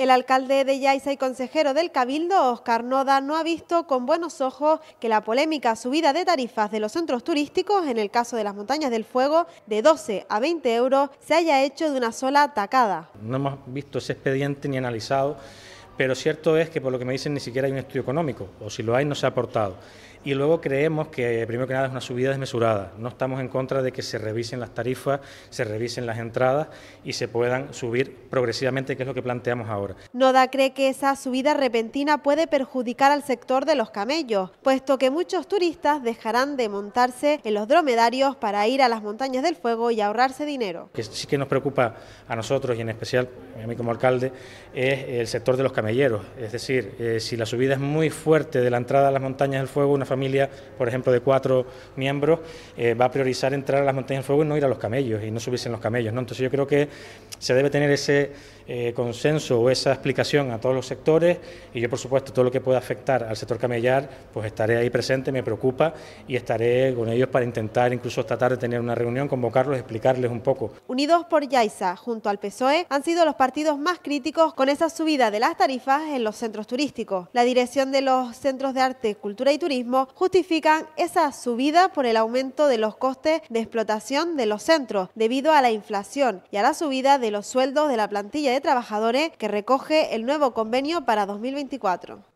El alcalde de Yaiza y consejero del Cabildo, Oscar Noda, no ha visto con buenos ojos que la polémica subida de tarifas de los centros turísticos, en el caso de las Montañas del Fuego, de 12 a 20 euros, se haya hecho de una sola tacada. No hemos visto ese expediente ni analizado, pero cierto es que por lo que me dicen ni siquiera hay un estudio económico, o si lo hay no se ha aportado. Y luego creemos que, primero que nada, es una subida desmesurada. No estamos en contra de que se revisen las tarifas, se revisen las entradas y se puedan subir progresivamente, que es lo que planteamos ahora. Noda cree que esa subida repentina puede perjudicar al sector de los camellos, puesto que muchos turistas dejarán de montarse en los dromedarios para ir a las montañas del fuego y ahorrarse dinero. Que sí que nos preocupa a nosotros y en especial a mí como alcalde es el sector de los camelleros. Es decir, eh, si la subida es muy fuerte de la entrada a las montañas del fuego, familia, por ejemplo, de cuatro miembros, eh, va a priorizar entrar a las montañas de fuego y no ir a los camellos y no subirse en los camellos. ¿no? Entonces yo creo que se debe tener ese eh, consenso o esa explicación a todos los sectores y yo, por supuesto, todo lo que pueda afectar al sector camellar, pues estaré ahí presente, me preocupa y estaré con ellos para intentar incluso esta tarde tener una reunión, convocarlos, explicarles un poco. Unidos por Yaisa junto al PSOE, han sido los partidos más críticos con esa subida de las tarifas en los centros turísticos. La dirección de los centros de arte, cultura y turismo justifican esa subida por el aumento de los costes de explotación de los centros debido a la inflación y a la subida de los sueldos de la plantilla Trabajadores que recoge el nuevo convenio para 2024.